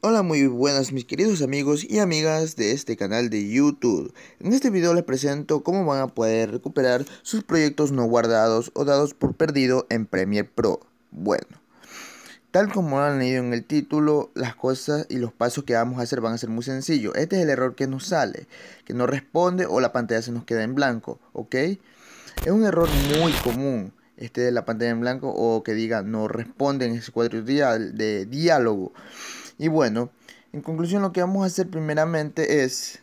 Hola muy buenas mis queridos amigos y amigas de este canal de YouTube. En este video les presento cómo van a poder recuperar sus proyectos no guardados o dados por perdido en Premiere Pro. Bueno, tal como han leído en el título, las cosas y los pasos que vamos a hacer van a ser muy sencillos. Este es el error que nos sale, que no responde o la pantalla se nos queda en blanco, ¿ok? Es un error muy común este de la pantalla en blanco o que diga no responde en ese cuadro de diálogo. Y bueno, en conclusión lo que vamos a hacer primeramente es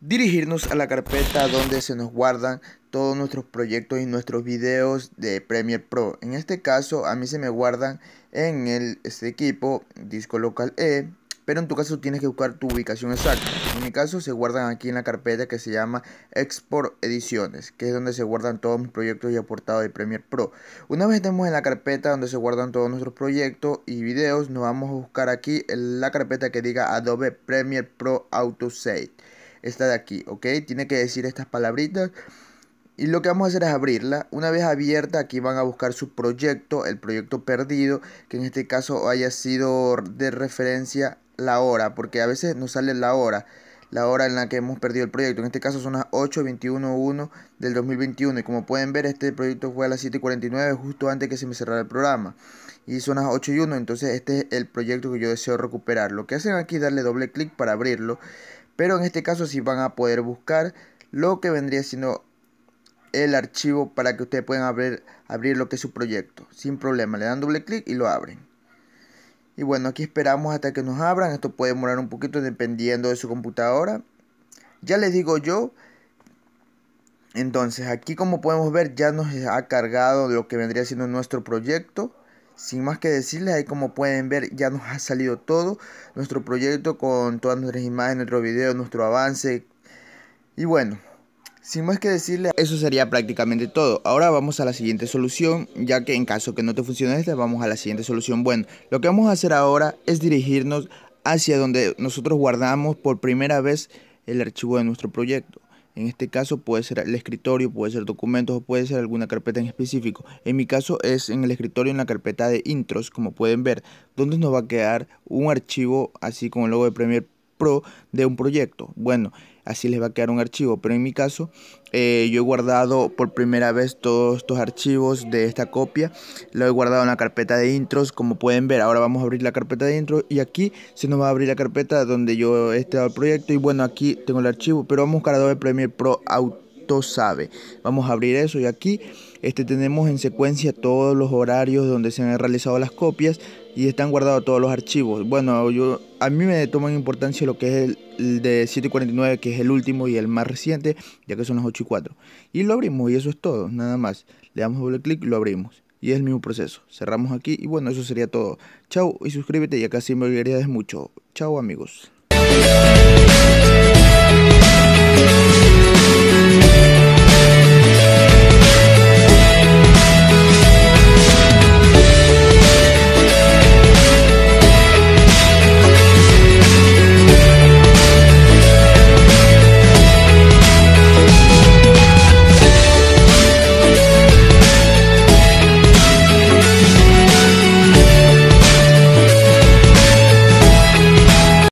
dirigirnos a la carpeta donde se nos guardan todos nuestros proyectos y nuestros videos de Premiere Pro. En este caso a mí se me guardan en el, este equipo disco local E pero en tu caso tienes que buscar tu ubicación exacta. En mi caso se guardan aquí en la carpeta que se llama Export Ediciones, que es donde se guardan todos mis proyectos y aportados de Premiere Pro. Una vez estemos en la carpeta donde se guardan todos nuestros proyectos y videos, nos vamos a buscar aquí en la carpeta que diga Adobe Premiere Pro Autosave. Esta de aquí, ¿ok? Tiene que decir estas palabritas. Y lo que vamos a hacer es abrirla. Una vez abierta, aquí van a buscar su proyecto, el proyecto perdido, que en este caso haya sido de referencia la hora, porque a veces nos sale la hora, la hora en la que hemos perdido el proyecto. En este caso son las 8.21.1 del 2021 y como pueden ver este proyecto fue a las 7.49 justo antes que se me cerrara el programa. Y son las 8 y entonces este es el proyecto que yo deseo recuperar. Lo que hacen aquí es darle doble clic para abrirlo, pero en este caso si van a poder buscar lo que vendría siendo el archivo para que ustedes puedan abrir, abrir lo que es su proyecto sin problema. Le dan doble clic y lo abren. Y bueno, aquí esperamos hasta que nos abran. Esto puede demorar un poquito dependiendo de su computadora. Ya les digo yo. Entonces, aquí como podemos ver, ya nos ha cargado lo que vendría siendo nuestro proyecto. Sin más que decirles, ahí como pueden ver, ya nos ha salido todo. Nuestro proyecto con todas nuestras imágenes, nuestro video, nuestro avance. Y bueno, sin más que decirle, eso sería prácticamente todo. Ahora vamos a la siguiente solución, ya que en caso que no te funcione este vamos a la siguiente solución. Bueno, lo que vamos a hacer ahora es dirigirnos hacia donde nosotros guardamos por primera vez el archivo de nuestro proyecto. En este caso puede ser el escritorio, puede ser documentos o puede ser alguna carpeta en específico. En mi caso es en el escritorio en la carpeta de intros, como pueden ver, donde nos va a quedar un archivo así con el logo de Premiere Pro de un proyecto. Bueno, así les va a quedar un archivo. Pero en mi caso, eh, yo he guardado por primera vez todos estos archivos de esta copia. Lo he guardado en la carpeta de intros, como pueden ver. Ahora vamos a abrir la carpeta de intros y aquí se nos va a abrir la carpeta donde yo he estado el proyecto. Y bueno, aquí tengo el archivo, pero vamos a buscar Adobe Premiere Pro Auto sabe. Vamos a abrir eso y aquí este, tenemos en secuencia todos los horarios donde se han realizado las copias y están guardados todos los archivos. Bueno, yo, a mí me toman importancia lo que es el, de 749, que es el último y el más reciente, ya que son las 8 y 4. Y lo abrimos y eso es todo, nada más. Le damos doble clic y lo abrimos. Y es el mismo proceso. Cerramos aquí y bueno, eso sería todo. Chao y suscríbete y acá sí me es mucho. Chao amigos.